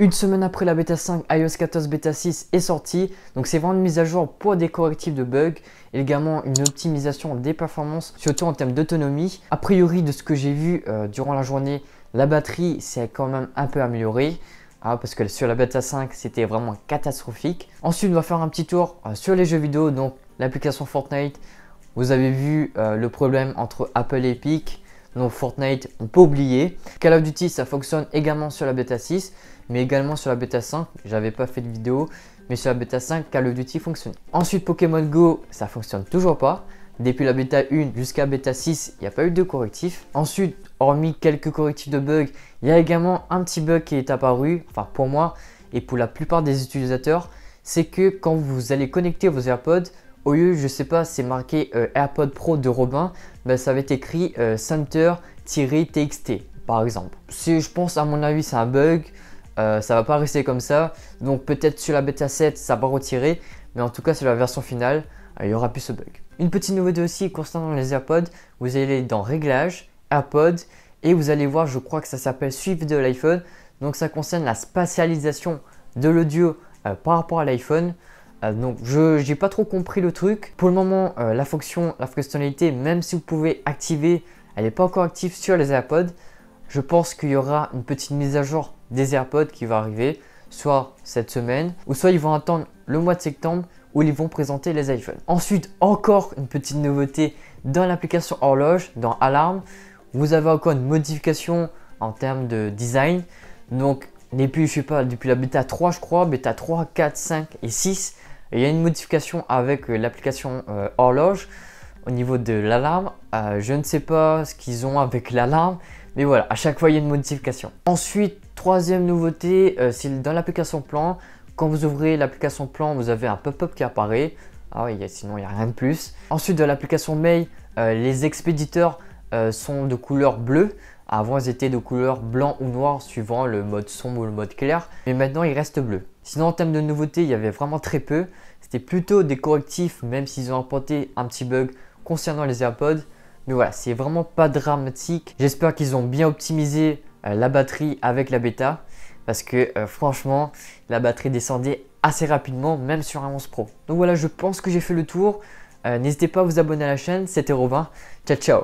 Une semaine après la bêta 5, iOS 14 bêta 6 est sortie, donc c'est vraiment une mise à jour pour des correctifs de bugs et également une optimisation des performances, surtout en termes d'autonomie. A priori, de ce que j'ai vu euh, durant la journée, la batterie s'est quand même un peu améliorée. Hein, parce que sur la bêta 5, c'était vraiment catastrophique. Ensuite, on va faire un petit tour euh, sur les jeux vidéo, donc l'application Fortnite. Vous avez vu euh, le problème entre Apple et Epic. Donc Fortnite, on peut oublier. Call of Duty, ça fonctionne également sur la bêta 6, mais également sur la bêta 5. J'avais pas fait de vidéo, mais sur la bêta 5, Call of Duty fonctionne. Ensuite, Pokémon Go, ça fonctionne toujours pas. Depuis la bêta 1 jusqu'à bêta 6, il n'y a pas eu de correctif. Ensuite, hormis quelques correctifs de bugs, il y a également un petit bug qui est apparu, enfin pour moi et pour la plupart des utilisateurs, c'est que quand vous allez connecter vos AirPods, au lieu, je sais pas, c'est marqué airpods euh, AirPod Pro de Robin, ben ça va être écrit euh, Center-TXT par exemple. Si je pense à mon avis c'est un bug, euh, ça va pas rester comme ça. Donc peut-être sur la bêta 7 ça va retirer, mais en tout cas sur la version finale, il y aura plus ce bug. Une petite nouveauté aussi concernant les AirPods, vous allez dans Réglages, AirPods, et vous allez voir, je crois que ça s'appelle suivre de l'iPhone. Donc ça concerne la spatialisation de l'audio par rapport à l'iPhone. Euh, donc je n'ai pas trop compris le truc. Pour le moment, euh, la fonction, la fonctionnalité, même si vous pouvez activer, elle n'est pas encore active sur les AirPods. Je pense qu'il y aura une petite mise à jour des AirPods qui va arriver, soit cette semaine, ou soit ils vont attendre le mois de septembre où ils vont présenter les iPhones. Ensuite, encore une petite nouveauté dans l'application horloge, dans Alarme, vous avez encore une modification en termes de design. Donc, depuis, je sais pas, depuis la bêta 3, je crois, bêta 3, 4, 5 et 6, il y a une modification avec euh, l'application euh, horloge au niveau de l'alarme. Euh, je ne sais pas ce qu'ils ont avec l'alarme, mais voilà, à chaque fois il y a une modification. Ensuite, troisième nouveauté, c'est dans l'application plan. Quand vous ouvrez l'application plan, vous avez un pop-up qui apparaît. Ah oui, sinon il n'y a rien de plus. Ensuite, dans l'application mail, les expéditeurs sont de couleur bleue. Avant, ils étaient de couleur blanc ou noir suivant le mode sombre ou le mode clair, mais maintenant ils restent bleus. Sinon, en termes de nouveautés, il y avait vraiment très peu. C'était plutôt des correctifs, même s'ils ont apporté un petit bug concernant les AirPods. Mais voilà, c'est vraiment pas dramatique. J'espère qu'ils ont bien optimisé euh, la batterie avec la bêta, parce que euh, franchement, la batterie descendait assez rapidement, même sur un 11 Pro. Donc voilà, je pense que j'ai fait le tour. Euh, n'hésitez pas à vous abonner à la chaîne, c'était Robin. Ciao ciao